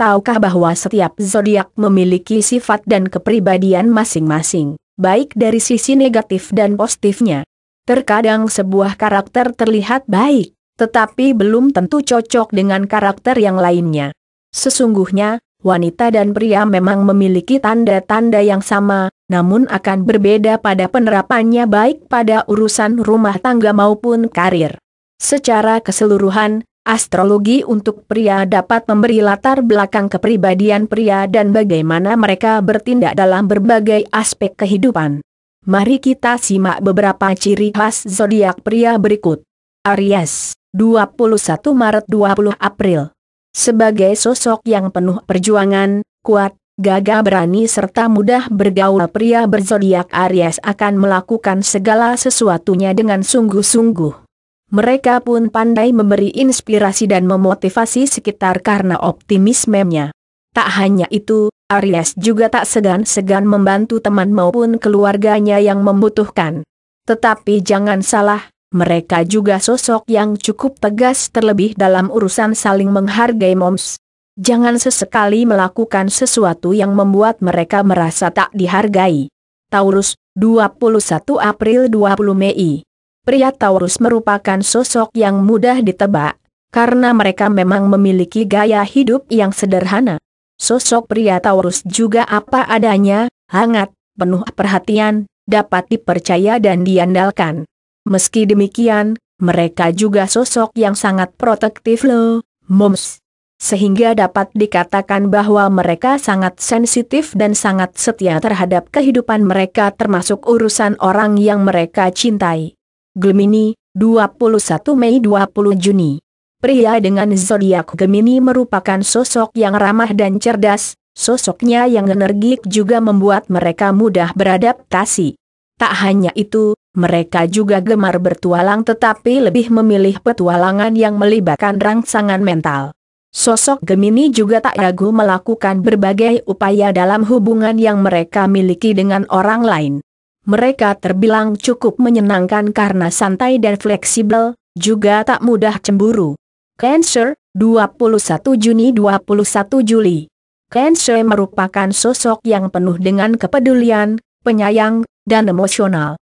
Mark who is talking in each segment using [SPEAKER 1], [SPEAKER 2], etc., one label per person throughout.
[SPEAKER 1] tahukah bahwa setiap zodiak memiliki sifat dan kepribadian masing-masing, baik dari sisi negatif dan positifnya. Terkadang sebuah karakter terlihat baik, tetapi belum tentu cocok dengan karakter yang lainnya. Sesungguhnya, wanita dan pria memang memiliki tanda-tanda yang sama, namun akan berbeda pada penerapannya baik pada urusan rumah tangga maupun karir. Secara keseluruhan, Astrologi untuk pria dapat memberi latar belakang kepribadian pria dan bagaimana mereka bertindak dalam berbagai aspek kehidupan. Mari kita simak beberapa ciri khas zodiak pria berikut. Aries, 21 Maret 20 April. Sebagai sosok yang penuh perjuangan, kuat, gagah berani serta mudah bergaul pria berzodiak Aries akan melakukan segala sesuatunya dengan sungguh-sungguh. Mereka pun pandai memberi inspirasi dan memotivasi sekitar karena optimismenya. Tak hanya itu, Aries juga tak segan-segan membantu teman maupun keluarganya yang membutuhkan. Tetapi jangan salah, mereka juga sosok yang cukup tegas terlebih dalam urusan saling menghargai moms. Jangan sesekali melakukan sesuatu yang membuat mereka merasa tak dihargai. Taurus, 21 April 20 Mei pria Taurus merupakan sosok yang mudah ditebak, karena mereka memang memiliki gaya hidup yang sederhana. Sosok pria Taurus juga apa adanya, hangat, penuh perhatian, dapat dipercaya dan diandalkan. Meski demikian, mereka juga sosok yang sangat protektif loh, moms. Sehingga dapat dikatakan bahwa mereka sangat sensitif dan sangat setia terhadap kehidupan mereka termasuk urusan orang yang mereka cintai. Gemini, 21 Mei 20 Juni. Pria dengan zodiak Gemini merupakan sosok yang ramah dan cerdas, sosoknya yang energik juga membuat mereka mudah beradaptasi. Tak hanya itu, mereka juga gemar bertualang tetapi lebih memilih petualangan yang melibatkan rangsangan mental. Sosok Gemini juga tak ragu melakukan berbagai upaya dalam hubungan yang mereka miliki dengan orang lain mereka terbilang cukup menyenangkan karena santai dan fleksibel, juga tak mudah cemburu. Cancer, 21 Juni 21 Juli Cancer merupakan sosok yang penuh dengan kepedulian, penyayang, dan emosional.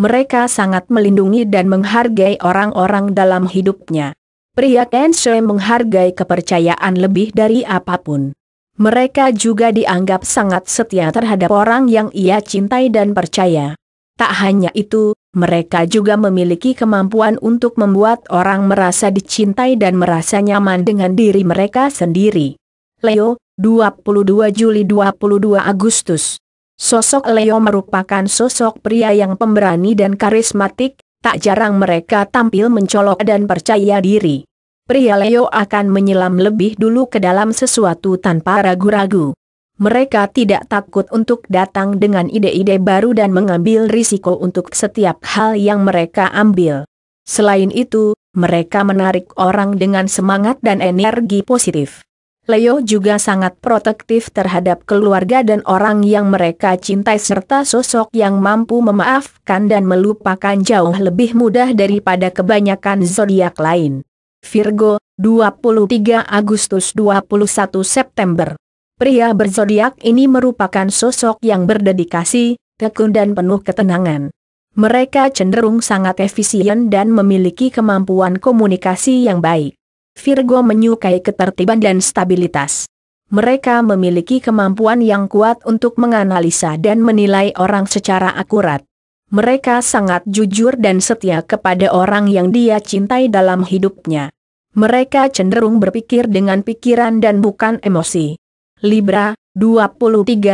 [SPEAKER 1] Mereka sangat melindungi dan menghargai orang-orang dalam hidupnya. Pria Cancer menghargai kepercayaan lebih dari apapun. Mereka juga dianggap sangat setia terhadap orang yang ia cintai dan percaya. Tak hanya itu, mereka juga memiliki kemampuan untuk membuat orang merasa dicintai dan merasa nyaman dengan diri mereka sendiri. Leo, 22 Juli 22 Agustus Sosok Leo merupakan sosok pria yang pemberani dan karismatik, tak jarang mereka tampil mencolok dan percaya diri pria Leo akan menyelam lebih dulu ke dalam sesuatu tanpa ragu-ragu. Mereka tidak takut untuk datang dengan ide-ide baru dan mengambil risiko untuk setiap hal yang mereka ambil. Selain itu, mereka menarik orang dengan semangat dan energi positif. Leo juga sangat protektif terhadap keluarga dan orang yang mereka cintai serta sosok yang mampu memaafkan dan melupakan jauh lebih mudah daripada kebanyakan zodiak lain. Virgo, 23 Agustus 21 September. Pria berzodiak ini merupakan sosok yang berdedikasi, tekun dan penuh ketenangan. Mereka cenderung sangat efisien dan memiliki kemampuan komunikasi yang baik. Virgo menyukai ketertiban dan stabilitas. Mereka memiliki kemampuan yang kuat untuk menganalisa dan menilai orang secara akurat. Mereka sangat jujur dan setia kepada orang yang dia cintai dalam hidupnya. Mereka cenderung berpikir dengan pikiran dan bukan emosi. Libra, 23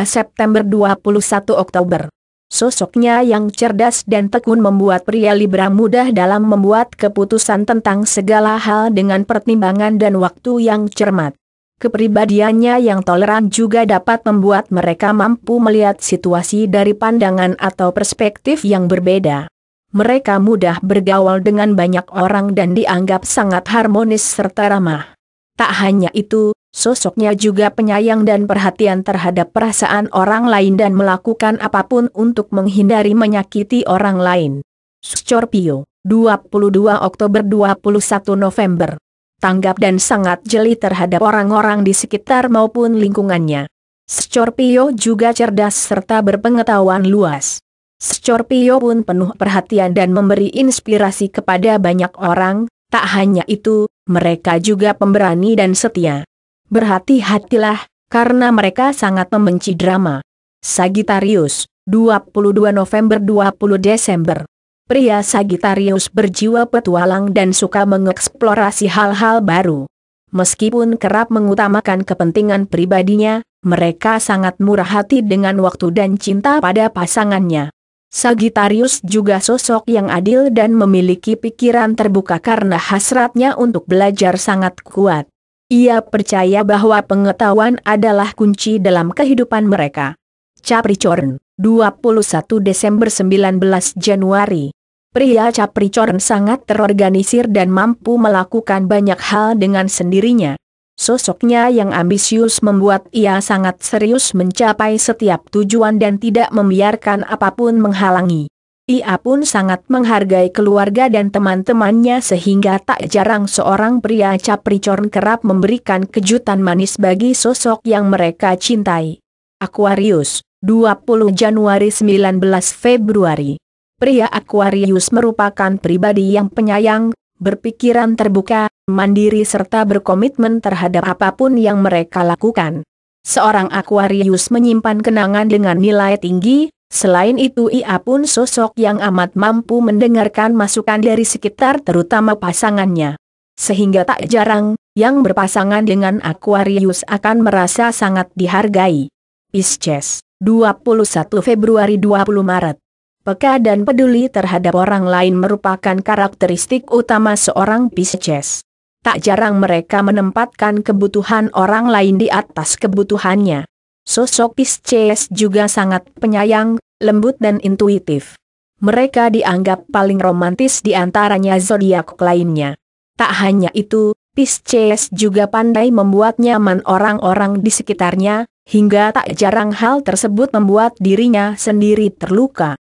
[SPEAKER 1] September 21 Oktober. Sosoknya yang cerdas dan tekun membuat pria Libra mudah dalam membuat keputusan tentang segala hal dengan pertimbangan dan waktu yang cermat. Kepribadiannya yang toleran juga dapat membuat mereka mampu melihat situasi dari pandangan atau perspektif yang berbeda mereka mudah bergaul dengan banyak orang dan dianggap sangat harmonis serta ramah. Tak hanya itu, sosoknya juga penyayang dan perhatian terhadap perasaan orang lain dan melakukan apapun untuk menghindari menyakiti orang lain. Scorpio, 22 Oktober 21 November. Tanggap dan sangat jeli terhadap orang-orang di sekitar maupun lingkungannya. Scorpio juga cerdas serta berpengetahuan luas. Scorpio pun penuh perhatian dan memberi inspirasi kepada banyak orang, tak hanya itu, mereka juga pemberani dan setia. Berhati-hatilah, karena mereka sangat membenci drama. Sagittarius, 22 November 20 Desember Pria Sagittarius berjiwa petualang dan suka mengeksplorasi hal-hal baru. Meskipun kerap mengutamakan kepentingan pribadinya, mereka sangat murah hati dengan waktu dan cinta pada pasangannya. Sagitarius juga sosok yang adil dan memiliki pikiran terbuka karena hasratnya untuk belajar sangat kuat. Ia percaya bahwa pengetahuan adalah kunci dalam kehidupan mereka. Capricorn, 21 Desember 19 Januari Pria Capricorn sangat terorganisir dan mampu melakukan banyak hal dengan sendirinya. Sosoknya yang ambisius membuat ia sangat serius mencapai setiap tujuan dan tidak membiarkan apapun menghalangi. Ia pun sangat menghargai keluarga dan teman-temannya sehingga tak jarang seorang pria capricorn kerap memberikan kejutan manis bagi sosok yang mereka cintai. Aquarius, 20 Januari 19 Februari Pria Aquarius merupakan pribadi yang penyayang, berpikiran terbuka, mandiri serta berkomitmen terhadap apapun yang mereka lakukan. Seorang Aquarius menyimpan kenangan dengan nilai tinggi, selain itu ia pun sosok yang amat mampu mendengarkan masukan dari sekitar terutama pasangannya. Sehingga tak jarang, yang berpasangan dengan Aquarius akan merasa sangat dihargai. Pisces, 21 Februari 20 Maret peka dan peduli terhadap orang lain merupakan karakteristik utama seorang Pisces. Tak jarang mereka menempatkan kebutuhan orang lain di atas kebutuhannya. Sosok Pisces juga sangat penyayang, lembut dan intuitif. Mereka dianggap paling romantis di antaranya zodiak lainnya. Tak hanya itu, Pisces juga pandai membuat nyaman orang-orang di sekitarnya, hingga tak jarang hal tersebut membuat dirinya sendiri terluka.